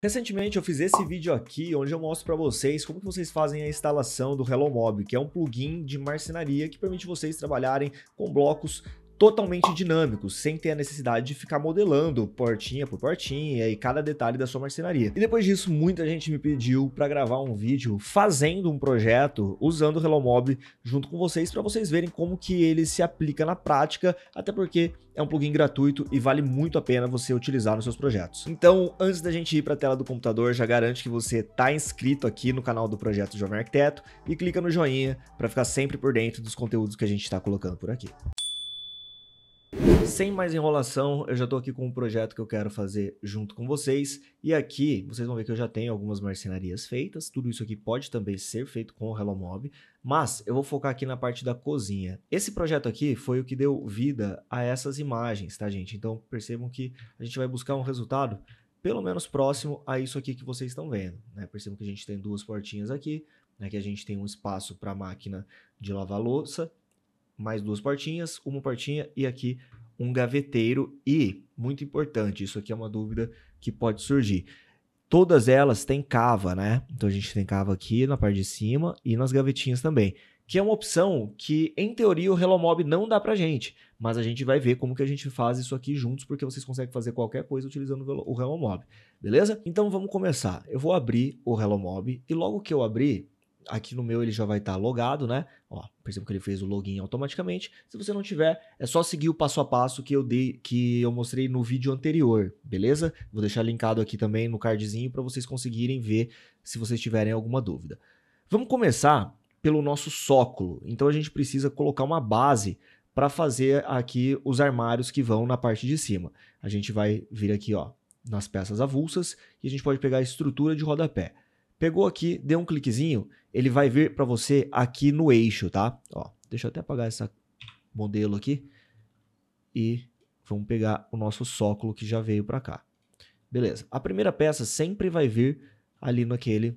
Recentemente eu fiz esse vídeo aqui onde eu mostro para vocês como que vocês fazem a instalação do HelloMob, que é um plugin de marcenaria que permite vocês trabalharem com blocos totalmente dinâmico, sem ter a necessidade de ficar modelando portinha por portinha e cada detalhe da sua marcenaria. E depois disso, muita gente me pediu para gravar um vídeo fazendo um projeto usando o HelloMob junto com vocês para vocês verem como que ele se aplica na prática, até porque é um plugin gratuito e vale muito a pena você utilizar nos seus projetos. Então, antes da gente ir para a tela do computador, já garante que você está inscrito aqui no canal do Projeto Jovem Arquiteto e clica no joinha para ficar sempre por dentro dos conteúdos que a gente está colocando por aqui. Sem mais enrolação, eu já estou aqui com um projeto que eu quero fazer junto com vocês. E aqui, vocês vão ver que eu já tenho algumas marcenarias feitas. Tudo isso aqui pode também ser feito com o Hello Mob. mas eu vou focar aqui na parte da cozinha. Esse projeto aqui foi o que deu vida a essas imagens, tá, gente? Então percebam que a gente vai buscar um resultado pelo menos próximo a isso aqui que vocês estão vendo. Né? Percebam que a gente tem duas portinhas aqui, né? que a gente tem um espaço para a máquina de lavar louça, mais duas portinhas, uma portinha e aqui um gaveteiro e, muito importante, isso aqui é uma dúvida que pode surgir. Todas elas têm cava, né? Então a gente tem cava aqui na parte de cima e nas gavetinhas também, que é uma opção que em teoria o Relomob não dá pra gente, mas a gente vai ver como que a gente faz isso aqui juntos, porque vocês conseguem fazer qualquer coisa utilizando o Relomob, beleza? Então vamos começar. Eu vou abrir o Relomob e logo que eu abrir, aqui no meu ele já vai estar tá logado, né? Ó, percebo que ele fez o login automaticamente. Se você não tiver, é só seguir o passo a passo que eu dei, que eu mostrei no vídeo anterior, beleza? Vou deixar linkado aqui também no cardzinho para vocês conseguirem ver se vocês tiverem alguma dúvida. Vamos começar pelo nosso sóculo. Então a gente precisa colocar uma base para fazer aqui os armários que vão na parte de cima. A gente vai vir aqui, ó, nas peças avulsas e a gente pode pegar a estrutura de rodapé. Pegou aqui, deu um cliquezinho, ele vai vir para você aqui no eixo, tá? Ó, deixa eu até apagar essa modelo aqui e vamos pegar o nosso sóculo que já veio para cá. Beleza. A primeira peça sempre vai vir ali naquele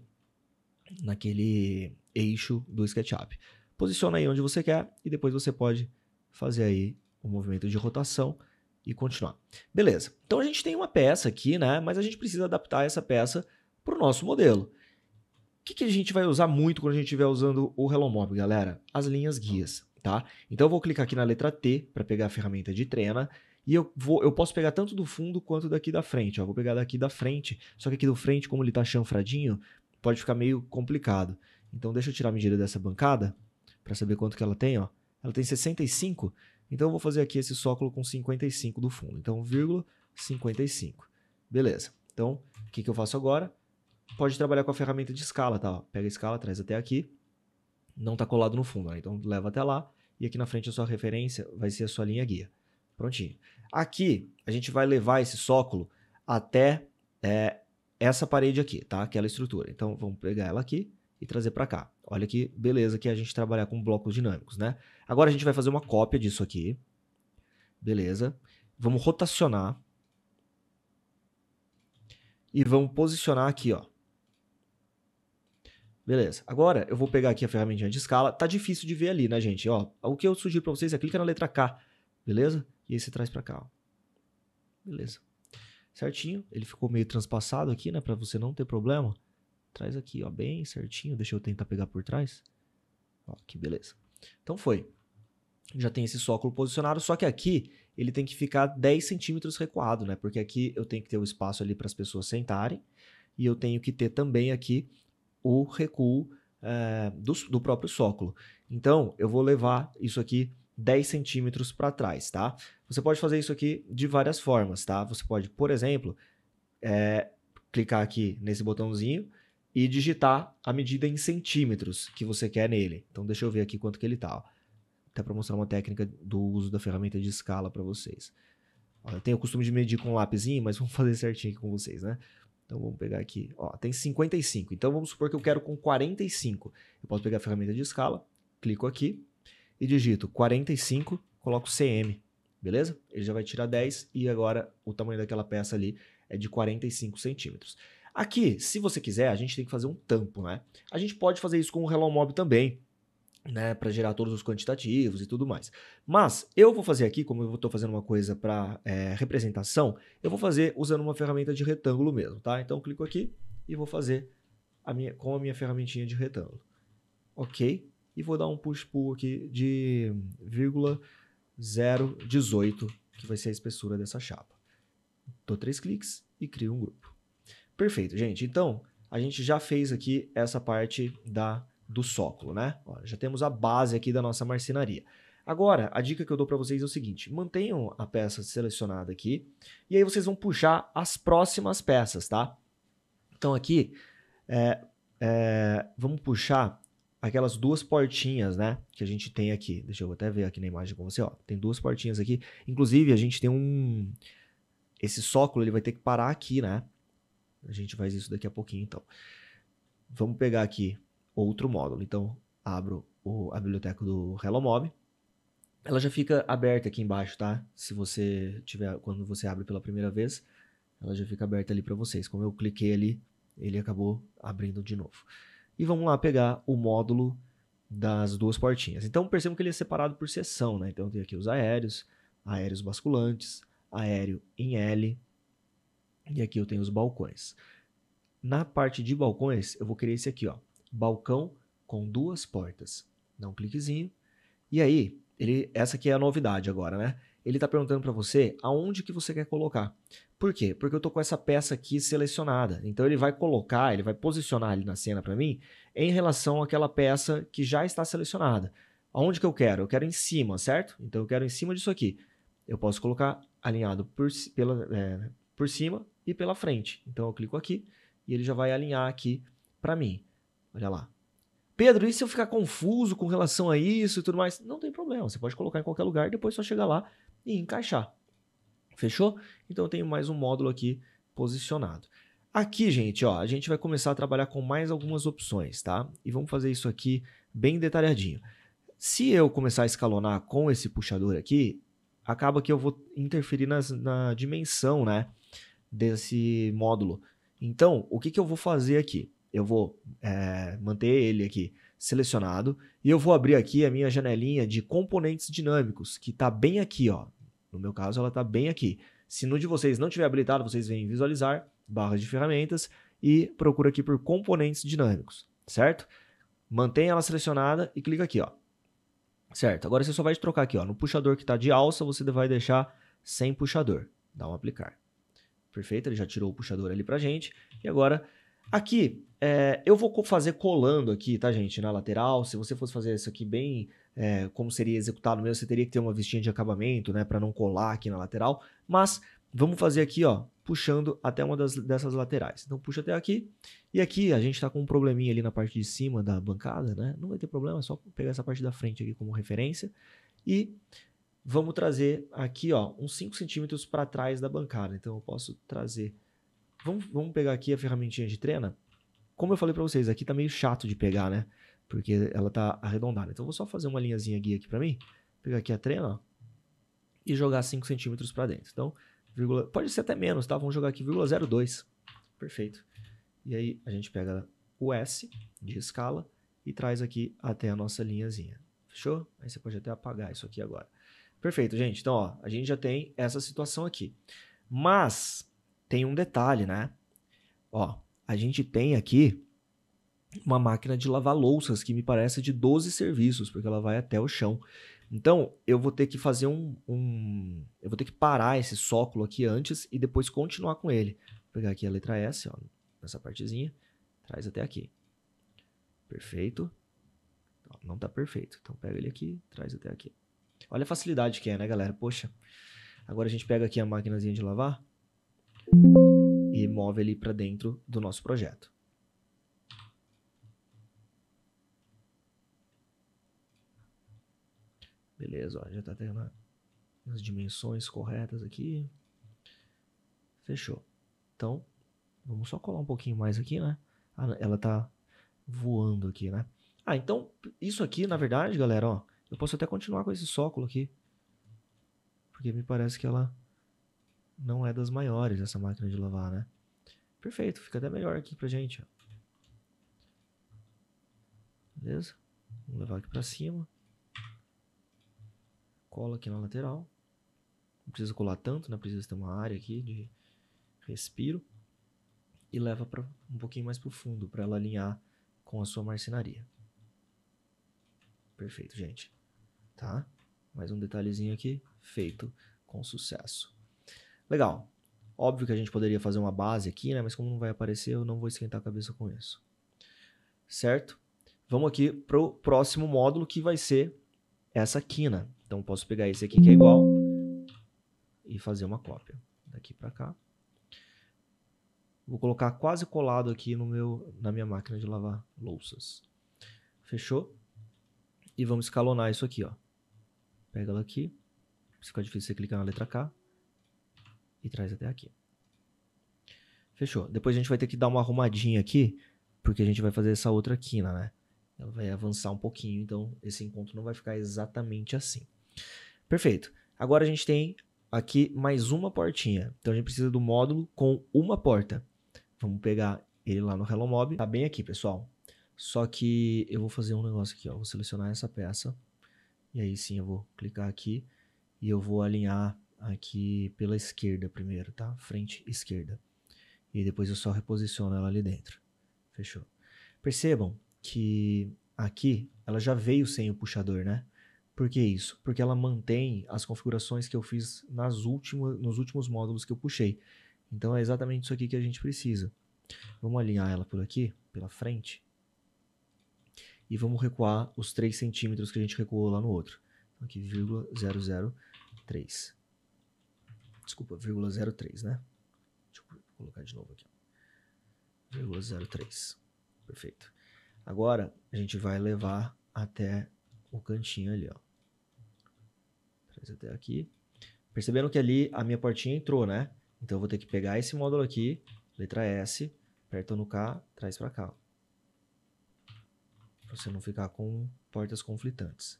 naquele eixo do SketchUp. Posiciona aí onde você quer e depois você pode fazer aí o um movimento de rotação e continuar. Beleza. Então a gente tem uma peça aqui, né? Mas a gente precisa adaptar essa peça para o nosso modelo. O que, que, a gente vai usar muito quando a gente estiver usando o Hello Mob, galera? As linhas guias, tá? Então eu vou clicar aqui na letra T para pegar a ferramenta de trena. E eu, vou, eu posso pegar tanto do fundo quanto daqui da frente. Ó. Vou pegar daqui da frente. Só que aqui do frente, como ele está chanfradinho, pode ficar meio complicado. Então deixa eu tirar a medida dessa bancada para saber quanto que ela tem. Ó. Ela tem 65. Então eu vou fazer aqui esse sóculo com 55 do fundo. Então, vírgula 55. Beleza. Então, o que, que eu faço agora? pode trabalhar com a ferramenta de escala, tá? pega a escala, traz até aqui. Não tá colado no fundo, né? Então leva até lá. E aqui na frente a sua referência vai ser a sua linha guia. Prontinho. Aqui a gente vai levar esse sóculo até é, essa parede aqui, tá? Aquela estrutura. Então vamos pegar ela aqui e trazer para cá. Olha que beleza que é a gente trabalhar com blocos dinâmicos, né? Agora a gente vai fazer uma cópia disso aqui. Beleza. Vamos rotacionar. E vamos posicionar aqui, ó. Beleza. Agora eu vou pegar aqui a ferramentinha de escala. Tá difícil de ver ali, né, gente? Ó, o que eu sugiro para vocês é clica na letra K, beleza? E aí você traz para cá. Ó. Beleza. Certinho. Ele ficou meio transpassado aqui, né, para você não ter problema. Traz aqui, ó, bem certinho. Deixa eu tentar pegar por trás. Ó, que beleza. Então foi. Já tem esse sóculo posicionado, só que aqui ele tem que ficar 10 centímetros recuado, né? Porque aqui eu tenho que ter o um espaço ali para as pessoas sentarem e eu tenho que ter também aqui o recuo é, do, do, próprio sóculo. Então, eu vou levar isso aqui 10 centímetros para trás, tá? Você pode fazer isso aqui de várias formas, tá? Você pode, por exemplo, é, clicar aqui nesse botãozinho e digitar a medida em centímetros que você quer nele. Então, deixa eu ver aqui quanto que ele tá. Ó. Até para mostrar uma técnica do uso da ferramenta de escala para vocês. Ó, eu tenho o costume de medir com um lápisinho, mas vamos fazer certinho aqui com vocês, né? Então vamos pegar aqui, ó, tem 55. Então vamos supor que eu quero com 45. Eu posso pegar a ferramenta de escala, clico aqui e digito 45, coloco CM, beleza? Ele já vai tirar 10 e agora o tamanho daquela peça ali é de 45 centímetros. Aqui, se você quiser, a gente tem que fazer um tampo, né? A gente pode fazer isso com o relógio mob também né, para gerar todos os quantitativos e tudo mais. Mas eu vou fazer aqui, como eu estou fazendo uma coisa para é, representação, eu vou fazer usando uma ferramenta de retângulo mesmo, tá? Então clico aqui e vou fazer a minha, com a minha ferramentinha de retângulo. Ok? E vou dar um push-pull aqui de 0,018, que vai ser a espessura dessa chapa. Dou três cliques e crio um grupo. Perfeito, gente. Então, a gente já fez aqui essa parte da do sóculo, né? Ó, já temos a base aqui da nossa marcenaria. Agora, a dica que eu dou para vocês é o seguinte: mantenham a peça selecionada aqui e aí vocês vão puxar as próximas peças, tá? Então aqui, é, é, vamos puxar aquelas duas portinhas, né? Que a gente tem aqui. Deixa eu até ver aqui na imagem com você, ó. Tem duas portinhas aqui. Inclusive, a gente tem um... Esse sóculo, ele vai ter que parar aqui, né? A gente faz isso daqui a pouquinho, então. Vamos pegar aqui outro módulo. Então, abro o, a biblioteca do HelloMob. Ela já fica aberta aqui embaixo, tá? Se você tiver, quando você abre pela primeira vez, ela já fica aberta ali para vocês. Como eu cliquei ali, ele acabou abrindo de novo. E vamos lá pegar o módulo das duas portinhas. Então percebam que ele é separado por seção, né? Então tem aqui os aéreos, aéreos basculantes, aéreo em L, e aqui eu tenho os balcões. Na parte de balcões, eu vou querer esse aqui, ó balcão com duas portas. Dá um cliquezinho. E aí, ele, essa aqui é a novidade agora, né? Ele está perguntando para você aonde que você quer colocar. Por quê? Porque eu estou com essa peça aqui selecionada. Então ele vai colocar, ele vai posicionar ali na cena para mim em relação àquela peça que já está selecionada. Aonde que eu quero? Eu quero em cima, certo? Então eu quero em cima disso aqui. Eu posso colocar alinhado por, pela, é, por cima e pela frente. Então eu clico aqui e ele já vai alinhar aqui para mim. Olha lá. Pedro, e se eu ficar confuso com relação a isso e tudo mais? Não tem problema, você pode colocar em qualquer lugar e depois é só chegar lá e encaixar. Fechou? Então eu tenho mais um módulo aqui posicionado. Aqui, gente, ó, a gente vai começar a trabalhar com mais algumas opções, tá? E vamos fazer isso aqui bem detalhadinho. Se eu começar a escalonar com esse puxador aqui, acaba que eu vou interferir nas, na dimensão, né, desse módulo. Então, o que, que eu vou fazer aqui? eu vou é, manter ele aqui selecionado e eu vou abrir aqui a minha janelinha de componentes dinâmicos, que está bem aqui, ó. No meu caso, ela está bem aqui. Se no de vocês não tiver habilitado, vocês vêm visualizar, barra de ferramentas e procura aqui por componentes dinâmicos, certo? Mantém ela selecionada e clica aqui, ó. Certo, agora você só vai trocar aqui, ó. No puxador que está de alça, você vai deixar sem puxador. Dá um aplicar. Perfeito, ele já tirou o puxador ali para gente. E agora Aqui, é, eu vou fazer colando aqui, tá, gente? Na lateral. Se você fosse fazer isso aqui bem é, como seria executado mesmo, você teria que ter uma vestinha de acabamento, né? para não colar aqui na lateral. Mas vamos fazer aqui, ó, puxando até uma das, dessas laterais. Então puxa até aqui. E aqui a gente está com um probleminha ali na parte de cima da bancada, né? Não vai ter problema, é só pegar essa parte da frente aqui como referência. E vamos trazer aqui, ó, uns 5 centímetros para trás da bancada. Então eu posso trazer Vamos, vamos pegar aqui a ferramentinha de trena. Como eu falei para vocês, aqui tá meio chato de pegar, né? Porque ela tá arredondada. Então, vou só fazer uma linhazinha guia aqui para mim. Pegar aqui a trena, ó, E jogar 5 centímetros para dentro. Então, vírgula, pode ser até menos, tá? Vamos jogar aqui 0,02. Perfeito. E aí, a gente pega o S de escala e traz aqui até a nossa linhazinha. Fechou? Aí você pode até apagar isso aqui agora. Perfeito, gente. Então, ó, a gente já tem essa situação aqui. Mas, tem um detalhe, né? Ó, a gente tem aqui uma máquina de lavar louças que me parece de 12 serviços, porque ela vai até o chão. Então, eu vou ter que fazer um, um Eu vou ter que parar esse sóculo aqui antes e depois continuar com ele. Vou pegar aqui a letra S, ó, nessa partezinha, traz até aqui. Perfeito. Não tá perfeito. Então, pega ele aqui, traz até aqui. Olha a facilidade que é, né, galera? Poxa. Agora a gente pega aqui a maquinazinha de lavar e move ele para dentro do nosso projeto. Beleza, ó, já tá tendo as dimensões corretas aqui. Fechou. Então, vamos só colar um pouquinho mais aqui, né? Ah, ela tá voando aqui, né? Ah, então, isso aqui, na verdade, galera, ó, eu posso até continuar com esse sóculo aqui. Porque me parece que ela não é das maiores essa máquina de lavar, né? Perfeito, fica até melhor aqui pra gente, ó. Beleza? Vamos levar aqui pra cima. Cola aqui na lateral. Não precisa colar tanto, né? Precisa ter uma área aqui de respiro. E leva pra, um pouquinho mais pro fundo, para ela alinhar com a sua marcenaria. Perfeito, gente. Tá? Mais um detalhezinho aqui, feito com sucesso. Legal. Óbvio que a gente poderia fazer uma base aqui, né? Mas como não vai aparecer, eu não vou esquentar a cabeça com isso. Certo? Vamos aqui para o próximo módulo que vai ser essa quina. Né? Então posso pegar esse aqui que é igual e fazer uma cópia daqui para cá. Vou colocar quase colado aqui no meu, na minha máquina de lavar louças. Fechou? E vamos escalonar isso aqui, ó. Pega ela aqui. Se ficar difícil você clicar na letra K e traz até aqui. Fechou. Depois a gente vai ter que dar uma arrumadinha aqui, porque a gente vai fazer essa outra quina, né? Ela vai avançar um pouquinho, então esse encontro não vai ficar exatamente assim. Perfeito. Agora a gente tem aqui mais uma portinha. Então a gente precisa do módulo com uma porta. Vamos pegar ele lá no Hello Mob. Tá bem aqui, pessoal. Só que eu vou fazer um negócio aqui, ó. Vou selecionar essa peça. E aí sim eu vou clicar aqui e eu vou alinhar aqui pela esquerda primeiro, tá? Frente esquerda. E depois eu só reposiciono ela ali dentro. Fechou. Percebam que aqui ela já veio sem o puxador, né? Por que isso? Porque ela mantém as configurações que eu fiz nas últimas, nos últimos módulos que eu puxei. Então é exatamente isso aqui que a gente precisa. Vamos alinhar ela por aqui, pela frente. E vamos recuar os 3 centímetros que a gente recuou lá no outro. Então aqui, 0,003 desculpa, vírgula 03, né? Deixa eu colocar de novo aqui. Vírgula 03. Perfeito. Agora, a gente vai levar até o cantinho ali, ó. Traz até aqui. Perceberam que ali a minha portinha entrou, né? Então, eu vou ter que pegar esse módulo aqui, letra S, aperta no K, traz para cá. Pra você não ficar com portas conflitantes.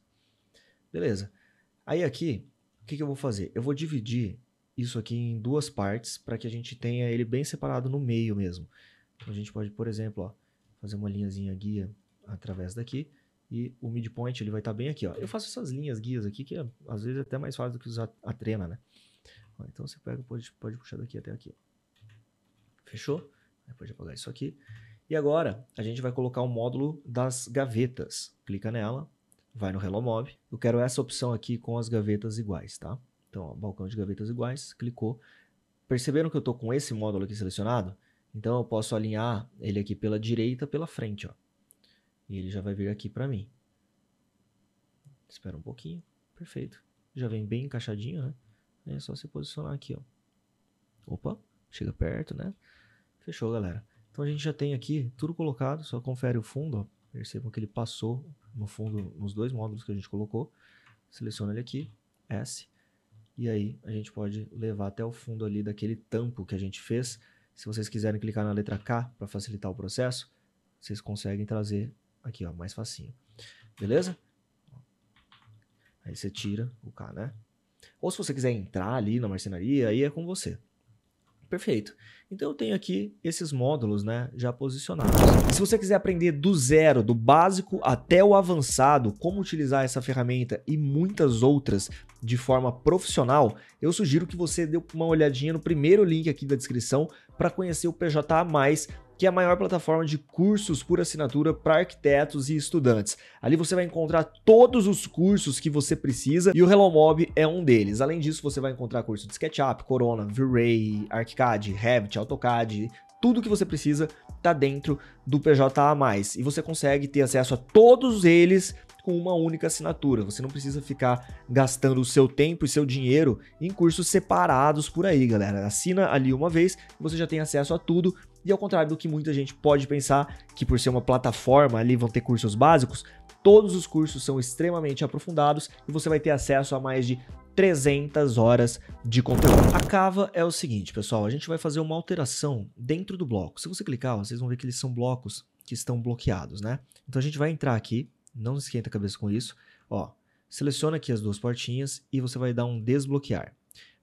Beleza. Aí aqui, o que, que eu vou fazer? Eu vou dividir isso aqui em duas partes para que a gente tenha ele bem separado no meio mesmo. Então a gente pode, por exemplo, ó, fazer uma linhazinha guia através daqui e o midpoint ele vai estar tá bem aqui. Ó. Eu faço essas linhas guias aqui que é, às vezes é até mais fácil do que usar a trena, né? Ó, então você pega, pode, pode puxar daqui até aqui. Fechou? Aí pode apagar isso aqui. E agora a gente vai colocar o módulo das gavetas. Clica nela, vai no Hello Mob. Eu quero essa opção aqui com as gavetas iguais, tá? Então, ó, balcão de gavetas iguais, clicou. Perceberam que eu estou com esse módulo aqui selecionado? Então eu posso alinhar ele aqui pela direita, pela frente, ó. E ele já vai vir aqui para mim. Espera um pouquinho. Perfeito. Já vem bem encaixadinho, né? É só se posicionar aqui, ó. Opa, chega perto, né? Fechou, galera. Então a gente já tem aqui tudo colocado, só confere o fundo, ó. Percebam que ele passou no fundo nos dois módulos que a gente colocou. Seleciona ele aqui, S. E aí a gente pode levar até o fundo ali daquele tampo que a gente fez. Se vocês quiserem clicar na letra K para facilitar o processo, vocês conseguem trazer aqui, ó, mais facinho. Beleza? Aí você tira o K, né? Ou se você quiser entrar ali na marcenaria, aí é com você. Perfeito. Então eu tenho aqui esses módulos né, já posicionados. E se você quiser aprender do zero, do básico até o avançado, como utilizar essa ferramenta e muitas outras de forma profissional, eu sugiro que você dê uma olhadinha no primeiro link aqui da descrição para conhecer o PJA+, que é a maior plataforma de cursos por assinatura para arquitetos e estudantes. Ali você vai encontrar todos os cursos que você precisa e o HelloMob é um deles. Além disso, você vai encontrar curso de SketchUp, Corona, V-Ray, ArchiCAD, Revit, AutoCAD, tudo que você precisa está dentro do PJA+. E você consegue ter acesso a todos eles com uma única assinatura. Você não precisa ficar gastando o seu tempo e seu dinheiro em cursos separados por aí, galera. Assina ali uma vez, você já tem acesso a tudo e ao contrário do que muita gente pode pensar, que por ser uma plataforma ali vão ter cursos básicos, todos os cursos são extremamente aprofundados e você vai ter acesso a mais de 300 horas de conteúdo. A cava é o seguinte, pessoal, a gente vai fazer uma alteração dentro do bloco. Se você clicar, vocês vão ver que eles são blocos que estão bloqueados, né? Então a gente vai entrar aqui, não esquenta a cabeça com isso, ó, seleciona aqui as duas portinhas e você vai dar um desbloquear.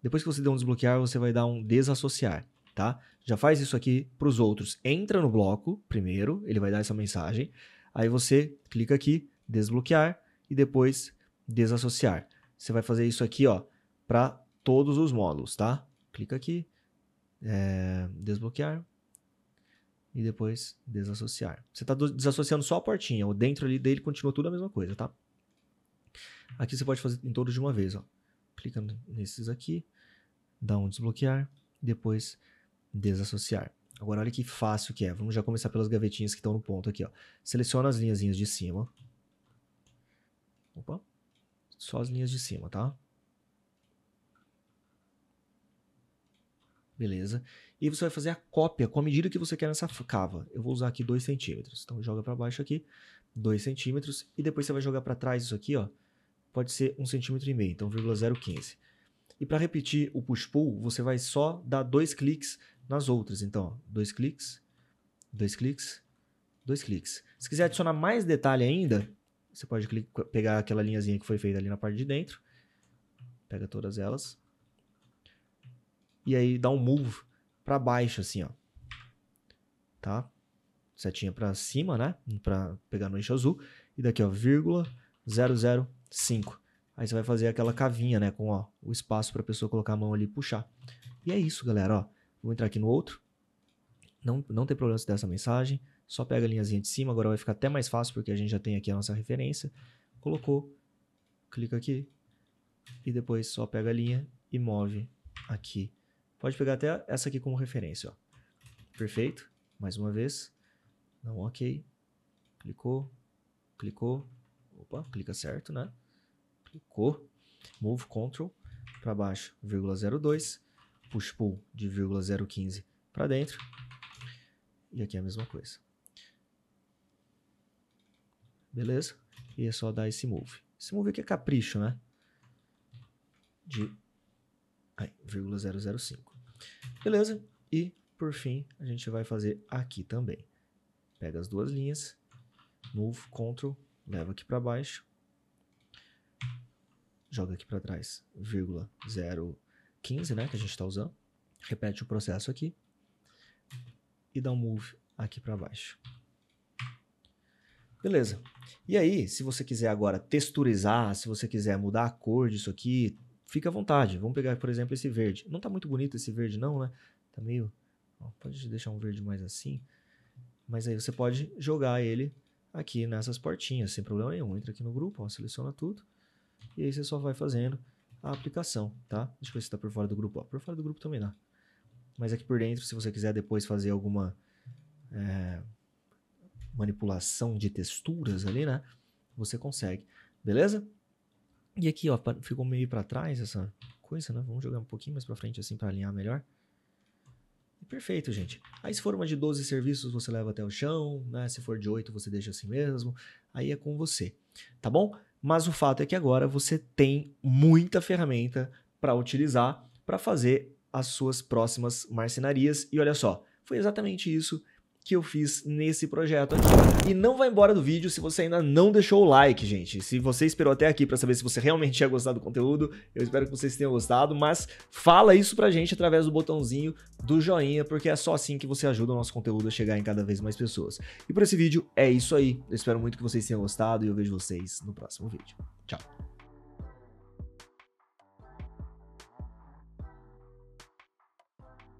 Depois que você der um desbloquear, você vai dar um desassociar tá? Já faz isso aqui para os outros. Entra no bloco primeiro, ele vai dar essa mensagem. Aí você clica aqui, desbloquear e depois desassociar. Você vai fazer isso aqui, ó, para todos os módulos, tá? Clica aqui, é, desbloquear e depois desassociar. Você está desassociando só a portinha, o dentro ali dele continua tudo a mesma coisa, tá? Aqui você pode fazer em todos de uma vez, ó. Clica nesses aqui, dá um desbloquear, depois desassociar. Agora olha que fácil que é. Vamos já começar pelas gavetinhas que estão no ponto aqui, ó. Seleciona as linhas de cima. Opa. Só as linhas de cima, tá? Beleza. E você vai fazer a cópia com a medida que você quer nessa cava. Eu vou usar aqui 2 centímetros. Então joga para baixo aqui, 2 centímetros. E depois você vai jogar para trás isso aqui, ó. Pode ser 1,5 um centímetro, e meio, então 0,015. E para repetir o push-pull, você vai só dar dois cliques nas outras. Então, dois cliques, dois cliques, dois cliques. Se quiser adicionar mais detalhe ainda, você pode clicar, pegar aquela linhazinha que foi feita ali na parte de dentro, pega todas elas, e aí dá um move para baixo assim, ó. Tá? Setinha para cima, né? Para pegar no eixo azul. E daqui, ó, vírgula 005. Aí você vai fazer aquela cavinha, né? Com ó, o espaço para a pessoa colocar a mão ali e puxar. E é isso, galera. Ó. Vou entrar aqui no outro. Não, não tem problema se der essa mensagem. Só pega a linhazinha de cima. Agora vai ficar até mais fácil porque a gente já tem aqui a nossa referência. Colocou. Clica aqui. E depois só pega a linha e move aqui. Pode pegar até essa aqui como referência. Ó. Perfeito. Mais uma vez. Não, ok. Clicou. Clicou. Opa, clica certo, né? Clicou. Move Control para baixo, 0,02 push pull de 0,015 para dentro. E aqui é a mesma coisa. Beleza? E é só dar esse move. Esse move aqui é capricho, né? De aí, 0,005. Beleza? E por fim, a gente vai fazer aqui também. Pega as duas linhas, move, control, leva aqui para baixo, joga aqui para trás, vírgula 15, né, que a gente está usando. Repete o processo aqui. E dá um move aqui para baixo. Beleza. E aí, se você quiser agora texturizar, se você quiser mudar a cor disso aqui, fica à vontade. Vamos pegar, por exemplo, esse verde. Não está muito bonito esse verde não, né? Tá meio... pode deixar um verde mais assim. Mas aí você pode jogar ele aqui nessas portinhas, sem problema nenhum. Entra aqui no grupo, ó, seleciona tudo. E aí você só vai fazendo a aplicação, tá? Deixa eu ver se tá por fora do grupo. Ó, por fora do grupo também dá. Mas aqui por dentro, se você quiser depois fazer alguma é, manipulação de texturas ali, né? Você consegue, beleza? E aqui, ó, ficou meio para trás essa coisa, né? Vamos jogar um pouquinho mais para frente assim para alinhar melhor. Perfeito, gente. Aí se for uma de 12 serviços, você leva até o chão, né? Se for de 8, você deixa assim mesmo. Aí é com você, tá bom? Mas o fato é que agora você tem muita ferramenta para utilizar para fazer as suas próximas marcenarias. E olha só, foi exatamente isso que eu fiz nesse projeto aqui. E não vai embora do vídeo se você ainda não deixou o like, gente. Se você esperou até aqui para saber se você realmente tinha gostado do conteúdo, eu espero que vocês tenham gostado, mas fala isso pra gente através do botãozinho do joinha, porque é só assim que você ajuda o nosso conteúdo a chegar em cada vez mais pessoas. E por esse vídeo é isso aí. Eu espero muito que vocês tenham gostado e eu vejo vocês no próximo vídeo. Tchau!